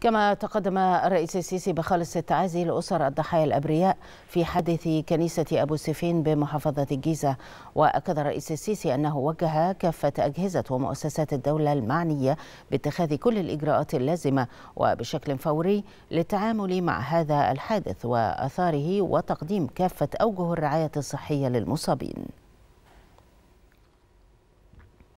كما تقدم الرئيس السيسي بخالص التعازي لأسر الضحايا الأبرياء في حادث كنيسة أبو سيفين بمحافظة الجيزة وأكد الرئيس السيسي أنه وجه كافة أجهزة ومؤسسات الدولة المعنية باتخاذ كل الإجراءات اللازمة وبشكل فوري للتعامل مع هذا الحادث وأثاره وتقديم كافة أوجه الرعاية الصحية للمصابين